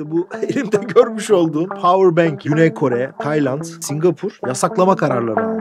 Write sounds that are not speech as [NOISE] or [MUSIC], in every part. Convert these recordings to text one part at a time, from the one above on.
İşte bu [LAUGHS] elimde görmüş olduğun power bank Güney Kore, Tayland, Singapur yasaklama kararları aldı.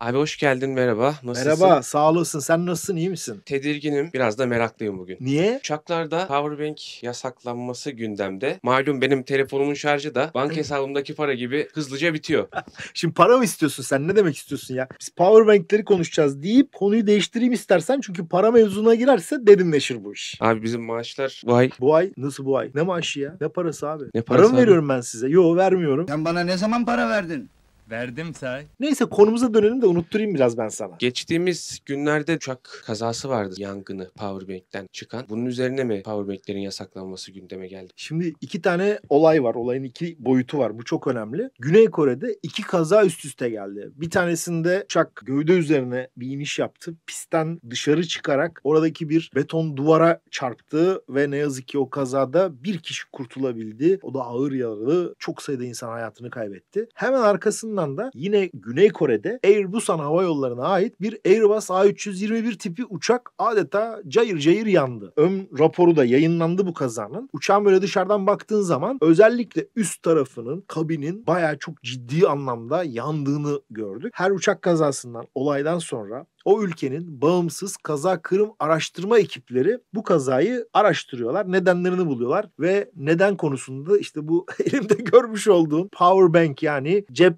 Abi hoş geldin merhaba. Nasılsın? Merhaba sağ olasın. Sen nasılsın iyi misin? Tedirginim biraz da meraklıyım bugün. Niye? Uçaklarda powerbank yasaklanması gündemde. Malum benim telefonumun şarjı da bank hesabımdaki para gibi hızlıca bitiyor. [LAUGHS] Şimdi para mı istiyorsun sen? Ne demek istiyorsun ya? Biz powerbankleri konuşacağız deyip konuyu değiştireyim istersen. Çünkü para mevzuna girerse dedinleşir bu iş. Abi bizim maaşlar bu ay. Bu ay? Nasıl bu ay? Ne maaşı ya? Ne parası abi? Ne parası para mı abi? veriyorum ben size? Yo vermiyorum. Sen bana ne zaman para verdin? Verdim say. Neyse konumuza dönelim de unutturayım biraz ben sana. Geçtiğimiz günlerde uçak kazası vardı yangını Powerbank'ten çıkan. Bunun üzerine mi Powerbank'lerin yasaklanması gündeme geldi? Şimdi iki tane olay var. Olayın iki boyutu var. Bu çok önemli. Güney Kore'de iki kaza üst üste geldi. Bir tanesinde uçak gövde üzerine bir iniş yaptı. Pistten dışarı çıkarak oradaki bir beton duvara çarptı ve ne yazık ki o kazada bir kişi kurtulabildi. O da ağır yaralı. Çok sayıda insan hayatını kaybetti. Hemen arkasında ardından da yine Güney Kore'de Air Busan Hava Yolları'na ait bir Airbus A321 tipi uçak adeta cayır cayır yandı. Ön raporu da yayınlandı bu kazanın. Uçağın böyle dışarıdan baktığın zaman özellikle üst tarafının, kabinin baya çok ciddi anlamda yandığını gördük. Her uçak kazasından, olaydan sonra o ülkenin bağımsız kaza kırım araştırma ekipleri bu kazayı araştırıyorlar. Nedenlerini buluyorlar ve neden konusunda işte bu [LAUGHS] elimde görmüş olduğun power bank yani cep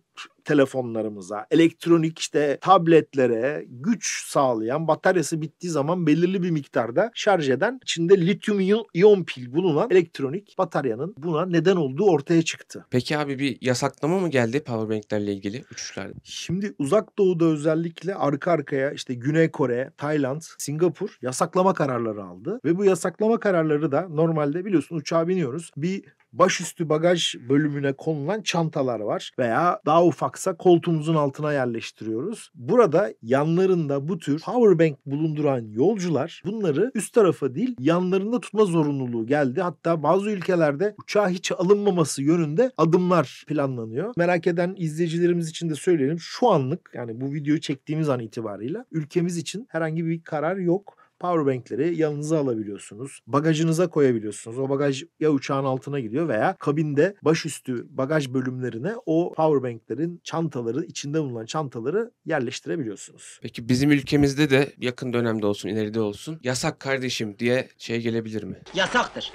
telefonlarımıza, elektronik işte tabletlere güç sağlayan, bataryası bittiği zaman belirli bir miktarda şarj eden, içinde lityum iyon pil bulunan elektronik bataryanın buna neden olduğu ortaya çıktı. Peki abi bir yasaklama mı geldi powerbanklerle ilgili uçuşlarda? Şimdi uzak doğuda özellikle arka arkaya işte Güney Kore, Tayland, Singapur yasaklama kararları aldı ve bu yasaklama kararları da normalde biliyorsun uçağa biniyoruz. Bir başüstü bagaj bölümüne konulan çantalar var veya daha ufaksa koltuğumuzun altına yerleştiriyoruz. Burada yanlarında bu tür power bank bulunduran yolcular bunları üst tarafa değil yanlarında tutma zorunluluğu geldi. Hatta bazı ülkelerde uçağa hiç alınmaması yönünde adımlar planlanıyor. Merak eden izleyicilerimiz için de söyleyelim. Şu anlık yani bu videoyu çektiğimiz an itibariyle ülkemiz için herhangi bir karar yok. Power powerbankleri yanınıza alabiliyorsunuz. Bagajınıza koyabiliyorsunuz. O bagaj ya uçağın altına gidiyor veya kabinde başüstü bagaj bölümlerine o power powerbanklerin çantaları, içinde bulunan çantaları yerleştirebiliyorsunuz. Peki bizim ülkemizde de yakın dönemde olsun, ileride olsun yasak kardeşim diye şey gelebilir mi? Yasaktır.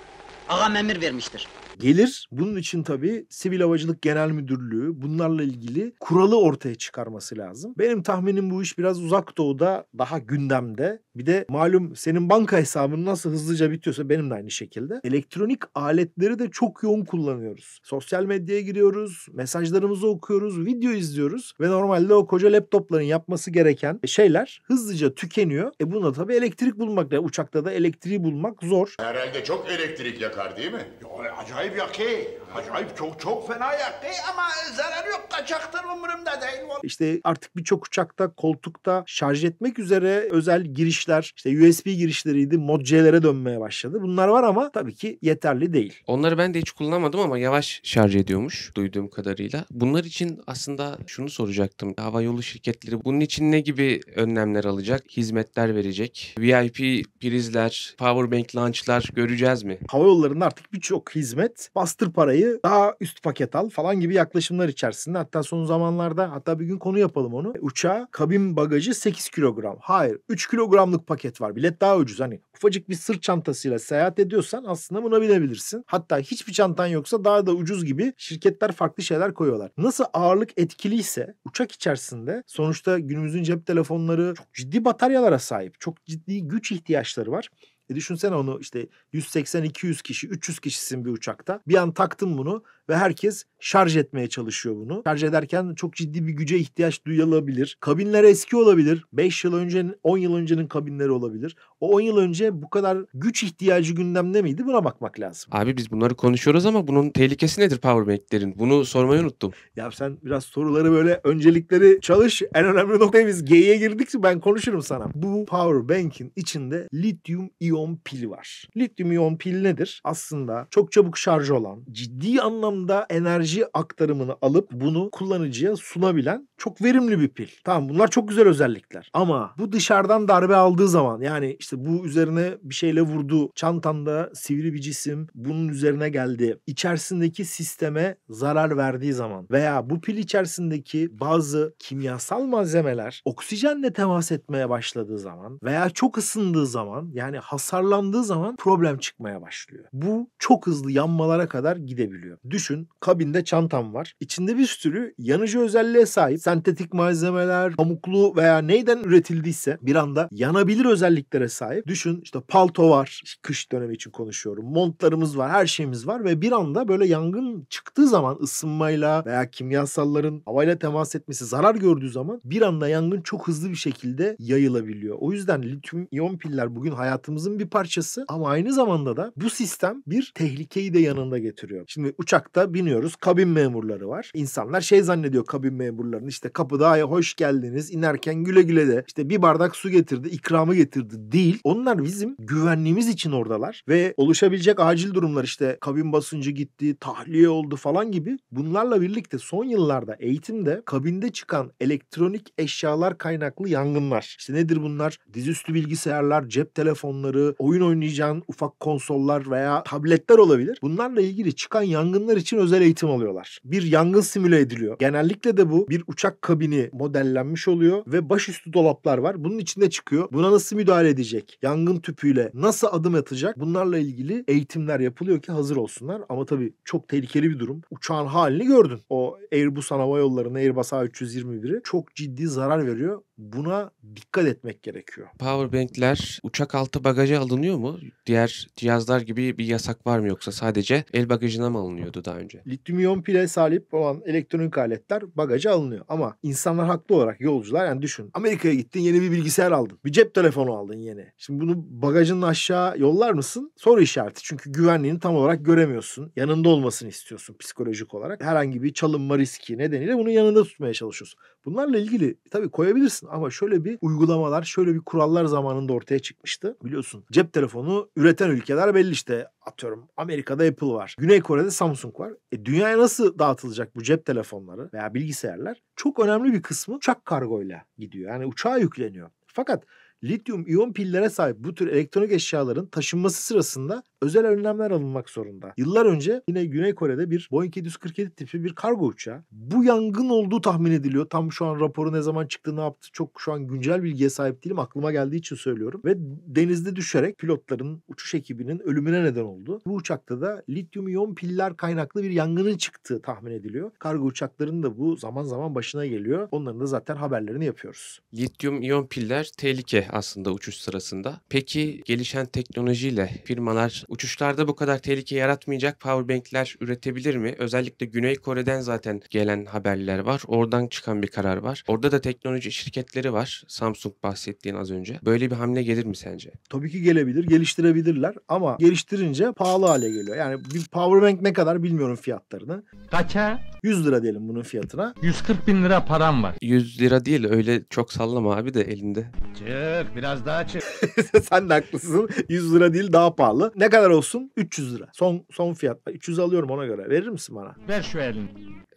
Ağam emir vermiştir gelir. Bunun için tabii Sivil Havacılık Genel Müdürlüğü bunlarla ilgili kuralı ortaya çıkarması lazım. Benim tahminim bu iş biraz uzak doğuda daha gündemde. Bir de malum senin banka hesabın nasıl hızlıca bitiyorsa benim de aynı şekilde. Elektronik aletleri de çok yoğun kullanıyoruz. Sosyal medyaya giriyoruz, mesajlarımızı okuyoruz, video izliyoruz ve normalde o koca laptopların yapması gereken şeyler hızlıca tükeniyor. E buna tabii elektrik bulmak, da uçakta da elektriği bulmak zor. Herhalde çok elektrik yakar değil mi? Yo, acayip Behave your Acayip çok çok fena yaktı ama zarar yok kaçaktır umurumda değil. İşte artık birçok uçakta koltukta şarj etmek üzere özel girişler işte USB girişleriydi mod C'lere dönmeye başladı. Bunlar var ama tabii ki yeterli değil. Onları ben de hiç kullanmadım ama yavaş şarj ediyormuş duyduğum kadarıyla. Bunlar için aslında şunu soracaktım. Hava yolu şirketleri bunun için ne gibi önlemler alacak? Hizmetler verecek? VIP prizler, powerbank launchlar göreceğiz mi? Hava yollarında artık birçok hizmet bastır parayı dolayı daha üst paket al falan gibi yaklaşımlar içerisinde. Hatta son zamanlarda hatta bir gün konu yapalım onu. Uçağa kabin bagajı 8 kilogram. Hayır 3 kilogramlık paket var. Bilet daha ucuz. Hani ufacık bir sırt çantasıyla seyahat ediyorsan aslında buna binebilirsin. Hatta hiçbir çantan yoksa daha da ucuz gibi şirketler farklı şeyler koyuyorlar. Nasıl ağırlık etkiliyse uçak içerisinde sonuçta günümüzün cep telefonları çok ciddi bataryalara sahip. Çok ciddi güç ihtiyaçları var. E düşünsene onu işte 180-200 kişi, 300 kişisin bir uçakta. Bir an taktın bunu ve herkes şarj etmeye çalışıyor bunu. Şarj ederken çok ciddi bir güce ihtiyaç duyulabilir. Kabinler eski olabilir. 5 yıl önce, 10 yıl öncenin kabinleri olabilir. O 10 yıl önce bu kadar güç ihtiyacı gündemde miydi? Buna bakmak lazım. Abi biz bunları konuşuyoruz ama bunun tehlikesi nedir powerbanklerin? Bunu sormayı unuttum. Ya sen biraz soruları böyle öncelikleri çalış. En önemli noktayı biz G'ye girdikçe ben konuşurum sana. Bu powerbank'in içinde lityum iyon pili var. Lityum iyon pil nedir? Aslında çok çabuk şarj olan, ciddi anlamda anda enerji aktarımını alıp bunu kullanıcıya sunabilen çok verimli bir pil. Tamam bunlar çok güzel özellikler. Ama bu dışarıdan darbe aldığı zaman yani işte bu üzerine bir şeyle vurdu. Çantanda sivri bir cisim bunun üzerine geldi. İçerisindeki sisteme zarar verdiği zaman veya bu pil içerisindeki bazı kimyasal malzemeler oksijenle temas etmeye başladığı zaman veya çok ısındığı zaman yani hasarlandığı zaman problem çıkmaya başlıyor. Bu çok hızlı yanmalara kadar gidebiliyor. Düş düşün kabinde çantam var. İçinde bir sürü yanıcı özelliğe sahip sentetik malzemeler, pamuklu veya neyden üretildiyse bir anda yanabilir özelliklere sahip. Düşün işte palto var. Kış dönemi için konuşuyorum. Montlarımız var. Her şeyimiz var ve bir anda böyle yangın çıktığı zaman ısınmayla veya kimyasalların havayla temas etmesi zarar gördüğü zaman bir anda yangın çok hızlı bir şekilde yayılabiliyor. O yüzden lityum iyon piller bugün hayatımızın bir parçası ama aynı zamanda da bu sistem bir tehlikeyi de yanında getiriyor. Şimdi uçak uçakta biniyoruz. Kabin memurları var. İnsanlar şey zannediyor kabin memurlarını işte kapıda hoş geldiniz inerken güle güle de işte bir bardak su getirdi ikramı getirdi değil. Onlar bizim güvenliğimiz için oradalar ve oluşabilecek acil durumlar işte kabin basıncı gitti, tahliye oldu falan gibi bunlarla birlikte son yıllarda eğitimde kabinde çıkan elektronik eşyalar kaynaklı yangınlar. İşte nedir bunlar? Dizüstü bilgisayarlar, cep telefonları, oyun oynayacağın ufak konsollar veya tabletler olabilir. Bunlarla ilgili çıkan yangınlar için özel eğitim alıyorlar. Bir yangın simüle ediliyor. Genellikle de bu bir uçak kabini modellenmiş oluyor ve başüstü dolaplar var. Bunun içinde çıkıyor. Buna nasıl müdahale edecek? Yangın tüpüyle nasıl adım atacak? Bunlarla ilgili eğitimler yapılıyor ki hazır olsunlar. Ama tabii çok tehlikeli bir durum. Uçağın halini gördün. O Airbus Hava Yolları'nın Airbus A321'i çok ciddi zarar veriyor Buna dikkat etmek gerekiyor. Powerbankler uçak altı bagaja alınıyor mu? Diğer cihazlar gibi bir yasak var mı yoksa sadece el bagajına mı alınıyordu daha önce? Lityum iyon pile sahip olan elektronik aletler bagaja alınıyor. Ama insanlar haklı olarak yolcular yani düşün. Amerika'ya gittin yeni bir bilgisayar aldın. Bir cep telefonu aldın yeni. Şimdi bunu bagajının aşağı yollar mısın? Soru işareti. Çünkü güvenliğini tam olarak göremiyorsun. Yanında olmasını istiyorsun psikolojik olarak. Herhangi bir çalınma riski nedeniyle bunu yanında tutmaya çalışıyorsun. Bunlarla ilgili tabii koyabilirsin ama şöyle bir uygulamalar, şöyle bir kurallar zamanında ortaya çıkmıştı. Biliyorsun cep telefonu üreten ülkeler belli işte. Atıyorum Amerika'da Apple var. Güney Kore'de Samsung var. E, dünyaya nasıl dağıtılacak bu cep telefonları veya bilgisayarlar? Çok önemli bir kısmı uçak kargoyla gidiyor. Yani uçağa yükleniyor. Fakat lityum iyon pillere sahip bu tür elektronik eşyaların taşınması sırasında özel önlemler alınmak zorunda. Yıllar önce yine Güney Kore'de bir Boeing 747 tipi bir kargo uçağı. Bu yangın olduğu tahmin ediliyor. Tam şu an raporu ne zaman çıktı ne yaptı çok şu an güncel bilgiye sahip değilim. Aklıma geldiği için söylüyorum. Ve denizde düşerek pilotların uçuş ekibinin ölümüne neden oldu. Bu uçakta da lityum iyon piller kaynaklı bir yangının çıktığı tahmin ediliyor. Kargo uçaklarının da bu zaman zaman başına geliyor. Onların da zaten haberlerini yapıyoruz. Lityum iyon piller tehlike aslında uçuş sırasında. Peki gelişen teknolojiyle firmalar uçuşlarda bu kadar tehlike yaratmayacak powerbankler üretebilir mi? Özellikle Güney Kore'den zaten gelen haberler var. Oradan çıkan bir karar var. Orada da teknoloji şirketleri var. Samsung bahsettiğin az önce. Böyle bir hamle gelir mi sence? Tabii ki gelebilir. Geliştirebilirler ama geliştirince pahalı hale geliyor. Yani bir powerbank ne kadar bilmiyorum fiyatlarını. Kaça? 100 lira diyelim bunun fiyatına. 140 bin lira param var. 100 lira değil öyle çok sallama abi de elinde. Cep Çevir biraz daha çevir. [LAUGHS] Sen de haklısın. 100 lira değil daha pahalı. Ne kadar olsun? 300 lira. Son son fiyat. 300 alıyorum ona göre. Verir misin bana? Ver şu elini.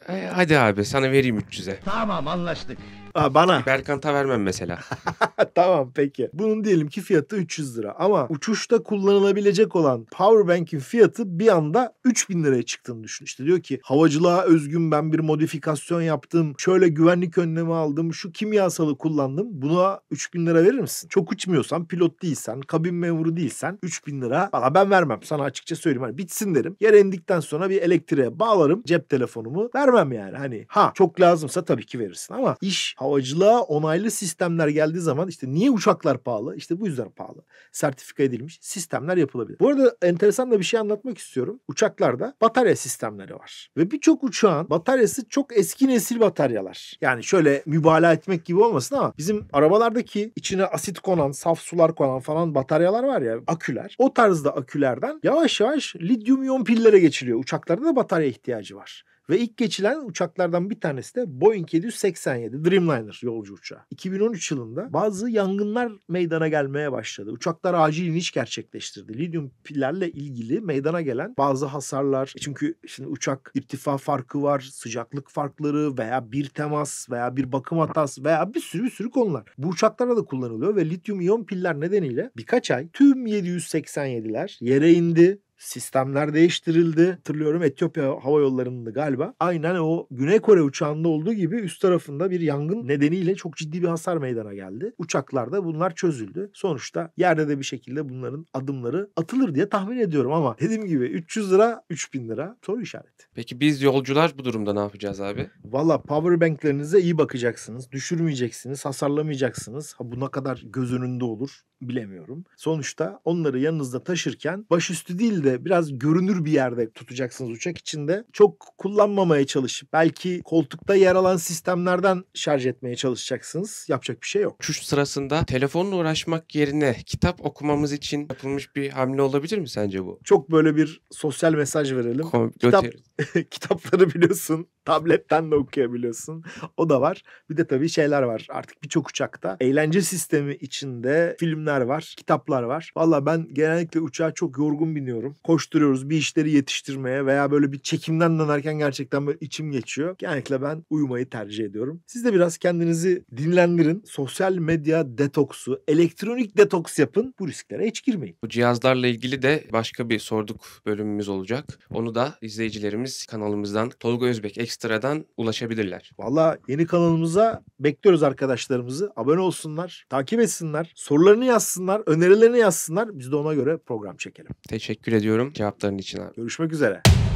E, hadi abi sana vereyim 300'e. Tamam anlaştık. Aa, bana. Berkant'a vermem mesela. [LAUGHS] tamam peki. Bunun diyelim ki fiyatı 300 lira ama uçuşta kullanılabilecek olan powerbank'in fiyatı bir anda 3000 liraya çıktığını düşün. İşte diyor ki havacılığa özgün ben bir modifikasyon yaptım. Şöyle güvenlik önlemi aldım. Şu kimyasalı kullandım. Buna 3000 lira verir misin? Çok uçmuyorsan, pilot değilsen, kabin memuru değilsen 3000 lira. Valla ben vermem. Sana açıkça söyleyeyim. Hani bitsin derim. Yer indikten sonra bir elektriğe bağlarım cep telefonumu. Vermem vermem yani. Hani ha çok lazımsa tabii ki verirsin ama iş havacılığa onaylı sistemler geldiği zaman işte niye uçaklar pahalı? İşte bu yüzden pahalı. Sertifika edilmiş sistemler yapılabilir. Bu arada enteresan da bir şey anlatmak istiyorum. Uçaklarda batarya sistemleri var. Ve birçok uçağın bataryası çok eski nesil bataryalar. Yani şöyle mübalağa etmek gibi olmasın ama bizim arabalardaki içine asit konan, saf sular konan falan bataryalar var ya aküler. O tarzda akülerden yavaş yavaş lityum iyon pillere geçiliyor. Uçaklarda da batarya ihtiyacı var. Ve ilk geçilen uçaklardan bir tanesi de Boeing 787 Dreamliner yolcu uçağı. 2013 yılında bazı yangınlar meydana gelmeye başladı. Uçaklar acil iniş gerçekleştirdi. Lityum pillerle ilgili meydana gelen bazı hasarlar. E çünkü şimdi uçak irtifa farkı var, sıcaklık farkları veya bir temas veya bir bakım hatası veya bir sürü bir sürü konular. Bu uçaklara da kullanılıyor ve lityum iyon piller nedeniyle birkaç ay tüm 787'ler yere indi sistemler değiştirildi. Hatırlıyorum Etiyopya Hava Yolları'nda galiba. Aynen o Güney Kore uçağında olduğu gibi üst tarafında bir yangın nedeniyle çok ciddi bir hasar meydana geldi. Uçaklarda bunlar çözüldü. Sonuçta yerde de bir şekilde bunların adımları atılır diye tahmin ediyorum ama dediğim gibi 300 lira 3000 lira soru işareti. Peki biz yolcular bu durumda ne yapacağız abi? Valla power powerbanklerinize iyi bakacaksınız. Düşürmeyeceksiniz, hasarlamayacaksınız. Ha, bu ne kadar göz önünde olur bilemiyorum. Sonuçta onları yanınızda taşırken başüstü değil de biraz görünür bir yerde tutacaksınız uçak içinde. Çok kullanmamaya çalışıp belki koltukta yer alan sistemlerden şarj etmeye çalışacaksınız. Yapacak bir şey yok. Uçuş sırasında telefonla uğraşmak yerine kitap okumamız için yapılmış bir hamle olabilir mi sence bu? Çok böyle bir sosyal mesaj verelim. Kom- Kitap, [LAUGHS] kitapları biliyorsun tabletten de okuyabiliyorsun. O da var. Bir de tabii şeyler var. Artık birçok uçakta eğlence sistemi içinde film filmler var, kitaplar var. Valla ben genellikle uçağa çok yorgun biniyorum. Koşturuyoruz bir işleri yetiştirmeye veya böyle bir çekimden dönerken gerçekten böyle içim geçiyor. Genellikle ben uyumayı tercih ediyorum. Siz de biraz kendinizi dinlendirin. Sosyal medya detoksu, elektronik detoks yapın. Bu risklere hiç girmeyin. Bu cihazlarla ilgili de başka bir sorduk bölümümüz olacak. Onu da izleyicilerimiz kanalımızdan Tolga Özbek Ekstra'dan ulaşabilirler. Valla yeni kanalımıza bekliyoruz arkadaşlarımızı. Abone olsunlar, takip etsinler. Sorularını yaz yazsınlar, önerilerini yazsınlar. Biz de ona göre program çekelim. Teşekkür ediyorum cevapların için abi. Görüşmek üzere.